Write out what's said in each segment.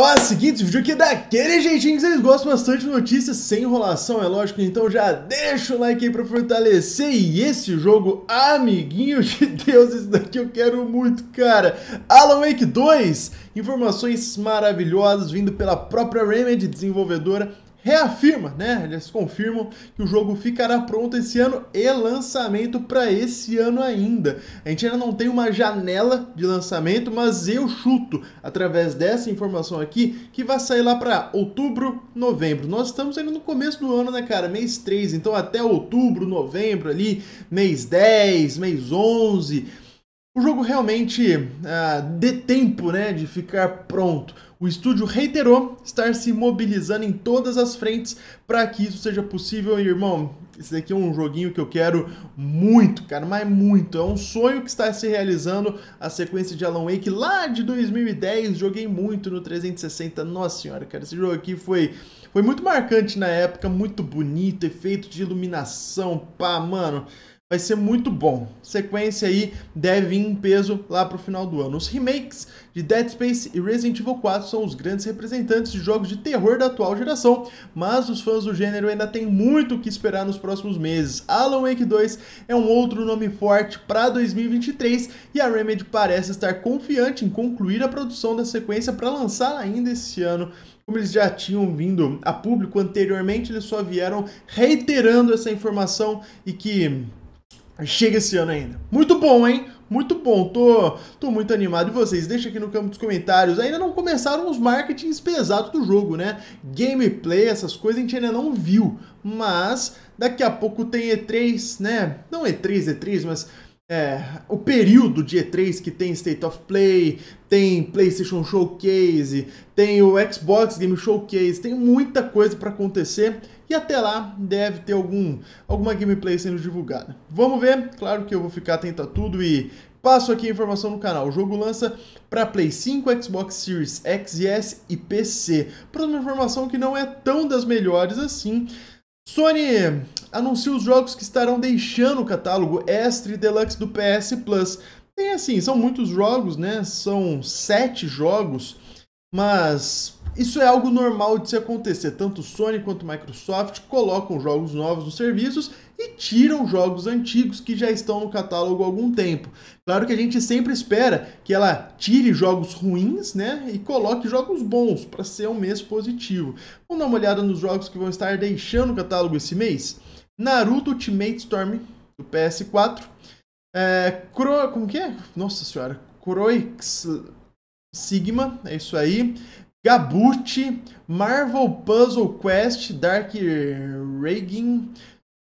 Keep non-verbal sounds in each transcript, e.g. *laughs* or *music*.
ó, seguinte, vídeo aqui daquele jeitinho que vocês gostam bastante de notícias, sem enrolação, é lógico, então já deixa o like aí pra fortalecer, e esse jogo, amiguinho de *laughs* Deus, esse daqui eu quero muito, cara, Alan Wake 2, informações maravilhosas vindo pela própria Remedy, desenvolvedora, reafirma, né? Eles confirmam que o jogo ficará pronto esse ano e lançamento para esse ano ainda. A gente ainda não tem uma janela de lançamento, mas eu chuto através dessa informação aqui que vai sair lá para outubro, novembro. Nós estamos ainda no começo do ano, né, cara? Mês 3, então até outubro, novembro ali, mês 10, mês 11. O jogo realmente ah, dê tempo, né, de ficar pronto o estúdio reiterou estar se mobilizando em todas as frentes para que isso seja possível. E, irmão, esse daqui é um joguinho que eu quero muito, cara, mas muito. É um sonho que está se realizando a sequência de Alan Wake lá de 2010. Joguei muito no 360. Nossa senhora, cara, esse jogo aqui foi foi muito marcante na época, muito bonito, efeito de iluminação, pá, mano vai ser muito bom. Sequência aí deve vir em peso lá pro final do ano. Os remakes de Dead Space e Resident Evil 4 são os grandes representantes de jogos de terror da atual geração, mas os fãs do gênero ainda têm muito o que esperar nos próximos meses. Alan Wake 2 é um outro nome forte para 2023 e a Remedy parece estar confiante em concluir a produção da sequência para lançar ainda esse ano como eles já tinham vindo a público anteriormente, eles só vieram reiterando essa informação e que chega esse ano ainda. Muito bom, hein? Muito bom, tô, tô muito animado. E vocês, deixa aqui no campo dos comentários. Ainda não começaram os marketings pesados do jogo, né? Gameplay, essas coisas a gente ainda não viu. Mas daqui a pouco tem E3, né? Não E3, E3, mas é, o período de E3 que tem State of Play, tem PlayStation Showcase, tem o Xbox Game Showcase, tem muita coisa para acontecer e até lá deve ter algum alguma gameplay sendo divulgada. Vamos ver, claro que eu vou ficar atento a tudo e passo aqui a informação no canal. O jogo lança para Play 5, Xbox Series X e S e PC. Para uma informação que não é tão das melhores assim, Sony anuncia os jogos que estarão deixando o catálogo Extra e Deluxe do PS Plus. Tem assim, são muitos jogos, né? São sete jogos, mas isso é algo normal de se acontecer. Tanto Sony quanto Microsoft colocam jogos novos nos serviços e tiram jogos antigos que já estão no catálogo há algum tempo. Claro que a gente sempre espera que ela tire jogos ruins, né, e coloque jogos bons para ser um mês positivo. Vamos dar uma olhada nos jogos que vão estar deixando o catálogo esse mês. Naruto Ultimate Storm do PS4, é, Cro... como que é? Nossa senhora, Croix Sigma, é isso aí. Gabucci, Marvel Puzzle Quest, Dark Raging,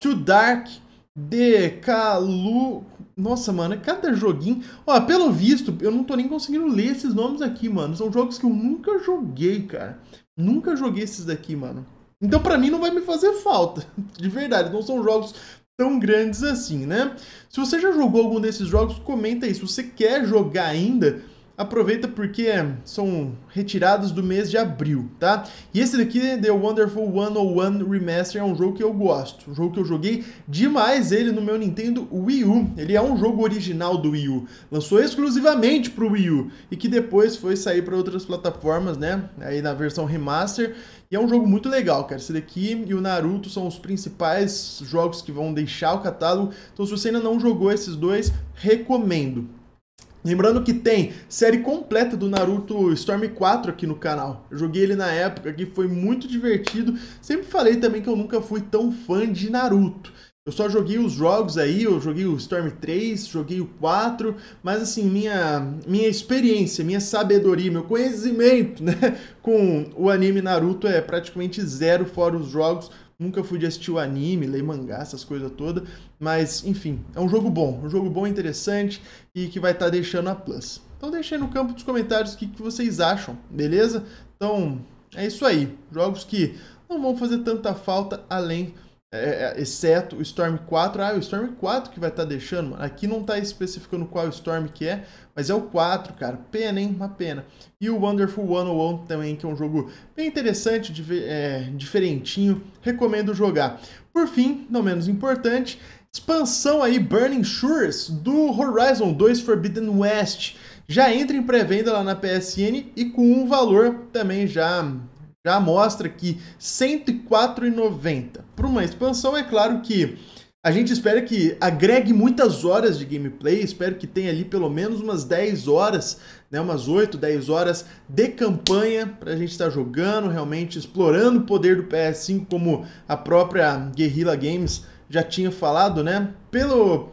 Too Dark, Decalu. Nossa, mano, é cada joguinho. Ó, pelo visto, eu não tô nem conseguindo ler esses nomes aqui, mano. São jogos que eu nunca joguei, cara. Nunca joguei esses daqui, mano. Então, pra mim, não vai me fazer falta. *laughs* De verdade, não são jogos tão grandes assim, né? Se você já jogou algum desses jogos, comenta aí. Se você quer jogar ainda, aproveita porque são retirados do mês de abril, tá? E esse daqui, The Wonderful 101 Remaster, é um jogo que eu gosto, um jogo que eu joguei demais ele no meu Nintendo Wii U. Ele é um jogo original do Wii U, lançou exclusivamente pro Wii U e que depois foi sair para outras plataformas, né? Aí na versão remaster. E é um jogo muito legal, cara. Esse daqui e o Naruto são os principais jogos que vão deixar o catálogo. Então, se você ainda não jogou esses dois, recomendo. Lembrando que tem série completa do Naruto Storm 4 aqui no canal. Eu joguei ele na época, que foi muito divertido. Sempre falei também que eu nunca fui tão fã de Naruto. Eu só joguei os jogos aí, eu joguei o Storm 3, joguei o 4, mas assim, minha, minha experiência, minha sabedoria, meu conhecimento *laughs* né, com o anime Naruto é praticamente zero fora os jogos. Nunca fui de assistir o anime, ler mangá, essas coisas todas. Mas, enfim, é um jogo bom. Um jogo bom, interessante e que vai estar tá deixando a Plus. Então deixa aí no campo dos comentários o que, que vocês acham, beleza? Então, é isso aí. Jogos que não vão fazer tanta falta além é, é, exceto o Storm 4. Ah, é o Storm 4 que vai estar tá deixando, mano. Aqui não está especificando qual Storm que é, mas é o 4, cara. Pena, hein? Uma pena. E o Wonderful 101 também, que é um jogo bem interessante, de, é, diferentinho. Recomendo jogar. Por fim, não menos importante, expansão aí Burning Shores do Horizon 2 Forbidden West. Já entra em pré-venda lá na PSN e com um valor também já já mostra que R$ 104,90 para uma expansão. É claro que a gente espera que agregue muitas horas de gameplay, espero que tenha ali pelo menos umas 10 horas, né, umas 8, 10 horas de campanha para a gente estar tá jogando, realmente explorando o poder do PS5, como a própria Guerrilla Games já tinha falado, né? Pelo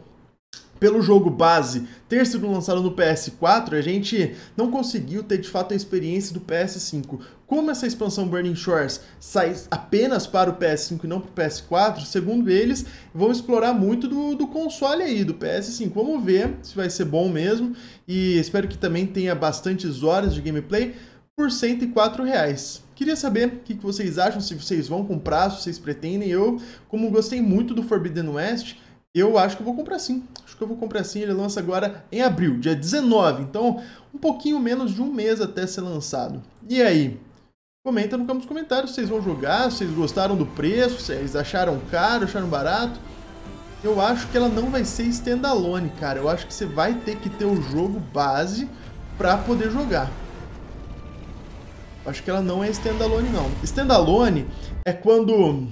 pelo jogo base ter sido lançado no PS4, a gente não conseguiu ter de fato a experiência do PS5. Como essa expansão Burning Shores sai apenas para o PS5 e não para o PS4, segundo eles, vão explorar muito do, do console aí, do PS5. Vamos ver se vai ser bom mesmo. E espero que também tenha bastantes horas de gameplay por 104 reais. Queria saber o que, que vocês acham, se vocês vão comprar, se vocês pretendem. Eu, como gostei muito do Forbidden West, eu acho que eu vou comprar sim. Acho que eu vou comprar sim. Ele lança agora em abril, dia 19. Então, um pouquinho menos de um mês até ser lançado. E aí? Comenta no campo dos comentários se vocês vão jogar, se vocês gostaram do preço, se vocês acharam caro, acharam barato. Eu acho que ela não vai ser standalone, cara. Eu acho que você vai ter que ter o jogo base para poder jogar. Acho que ela não é standalone, não. Standalone é quando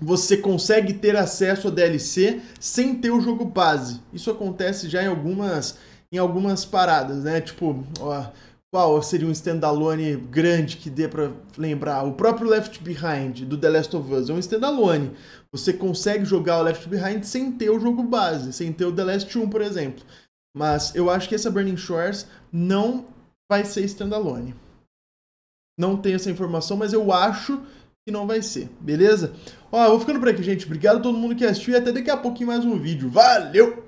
você consegue ter acesso a DLC sem ter o jogo base. Isso acontece já em algumas em algumas paradas, né? Tipo, ó, qual seria um standalone grande que dê para lembrar? O próprio Left Behind do The Last of Us é um standalone. Você consegue jogar o Left Behind sem ter o jogo base, sem ter o The Last 1, por exemplo. Mas eu acho que essa Burning Shores não vai ser standalone. Não tenho essa informação, mas eu acho que não vai ser, beleza? Ó, eu vou ficando por aqui, gente. Obrigado a todo mundo que assistiu e até daqui a pouco mais um vídeo. Valeu!